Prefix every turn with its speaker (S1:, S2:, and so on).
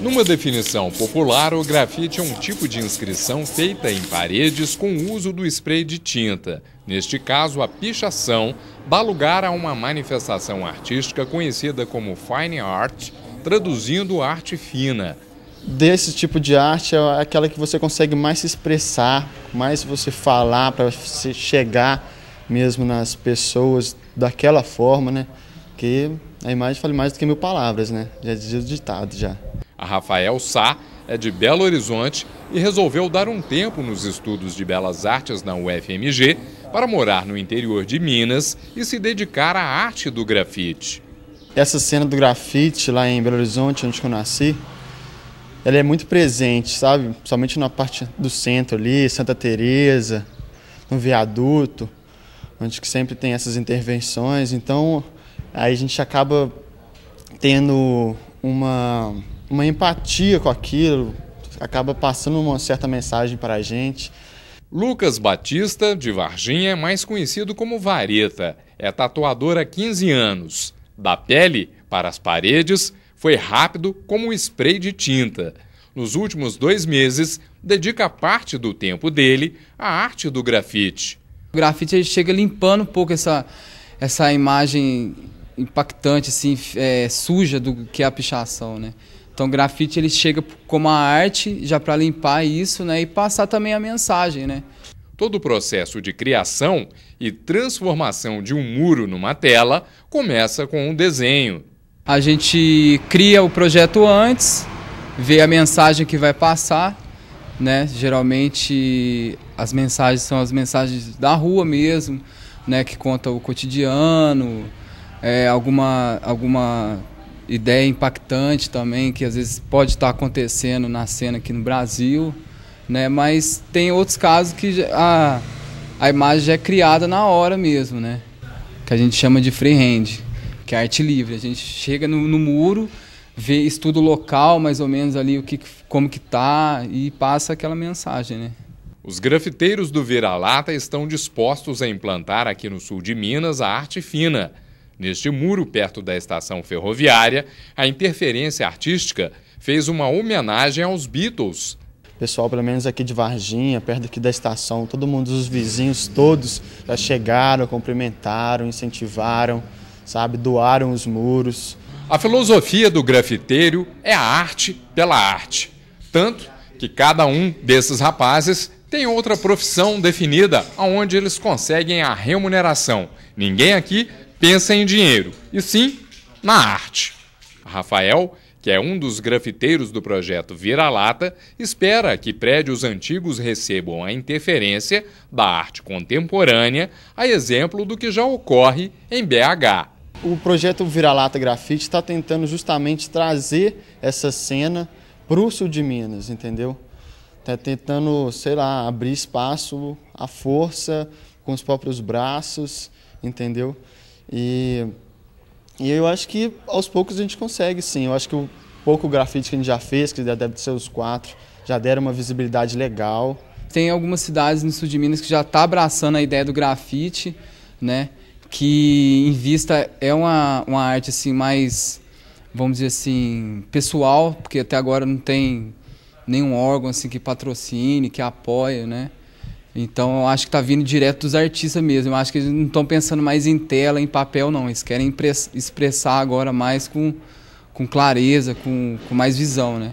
S1: Numa definição popular, o grafite é um tipo de inscrição feita em paredes com o uso do spray de tinta, neste caso a pichação, dá lugar a uma manifestação artística conhecida como fine art,
S2: traduzindo arte fina. Desse tipo de arte é aquela que você consegue mais se expressar, mais você falar para se chegar mesmo nas pessoas daquela forma, né? Que a imagem fala mais do que mil palavras, né? Já dizia o ditado já.
S1: A Rafael Sá é de Belo Horizonte e resolveu dar um tempo nos estudos de belas artes na UFMG para morar no interior de Minas e se dedicar à arte do grafite.
S2: Essa cena do grafite lá em Belo Horizonte, onde eu nasci, ela é muito presente, sabe? Somente na parte do centro ali, Santa Teresa, no viaduto, onde que sempre tem essas intervenções. Então, aí a gente acaba tendo uma uma empatia com aquilo, acaba passando uma certa mensagem para a gente. Lucas Batista, de Varginha, mais conhecido como Vareta,
S1: é tatuador há 15 anos. Da pele para as paredes, foi rápido como um spray de tinta. Nos últimos dois meses, dedica parte do tempo dele à arte do grafite.
S3: O grafite chega limpando um pouco essa, essa imagem impactante, assim, é, suja do que é a pichação, né? Então, grafite ele chega como a arte já para limpar isso, né, e passar também a mensagem, né? Todo o processo de criação e transformação de um
S1: muro numa tela começa com um desenho.
S3: A gente cria o projeto antes, vê a mensagem que vai passar, né? Geralmente as mensagens são as mensagens da rua mesmo, né? Que conta o cotidiano, é, alguma alguma ideia impactante também, que às vezes pode estar acontecendo na cena aqui no Brasil, né? Mas tem outros casos que a, a imagem já é criada na hora mesmo, né? Que a gente chama de freehand, que é arte livre. A gente chega no, no muro, vê, estuda o local, mais ou menos ali o que, como que tá e passa aquela mensagem, né?
S1: Os grafiteiros do Vira-Lata estão dispostos a implantar aqui no sul de Minas a arte fina Neste muro, perto da estação ferroviária, a interferência
S2: artística fez uma homenagem aos Beatles. Pessoal, pelo menos aqui de Varginha, perto aqui da estação, todo mundo, os vizinhos todos já chegaram, cumprimentaram, incentivaram, sabe, doaram os muros. A filosofia do grafiteiro
S1: é a arte pela arte. Tanto que cada um desses rapazes tem outra profissão definida, onde eles conseguem a remuneração. Ninguém aqui pensa em dinheiro, e sim na arte. Rafael, que é um dos grafiteiros do projeto Vira-Lata, espera que prédios antigos recebam a interferência da arte contemporânea, a exemplo do que já ocorre em BH.
S2: O projeto Vira-Lata Grafite está tentando justamente trazer essa cena para o sul de Minas, entendeu? Está tentando, sei lá, abrir espaço, a força, com os próprios braços, entendeu? E, e eu acho que aos poucos a gente consegue, sim. Eu acho que o pouco grafite que a gente já fez, que já deve ser os quatro, já deram uma visibilidade legal.
S3: Tem algumas cidades no sul de Minas que já está abraçando a ideia do grafite, né? Que em vista é uma, uma arte assim mais, vamos dizer assim, pessoal, porque até agora não tem nenhum órgão assim que patrocine, que apoie né? Então acho que está vindo direto dos artistas mesmo. Eu acho que eles não estão pensando mais em tela, em papel, não. Eles querem expressar agora mais com, com clareza, com, com mais visão, né?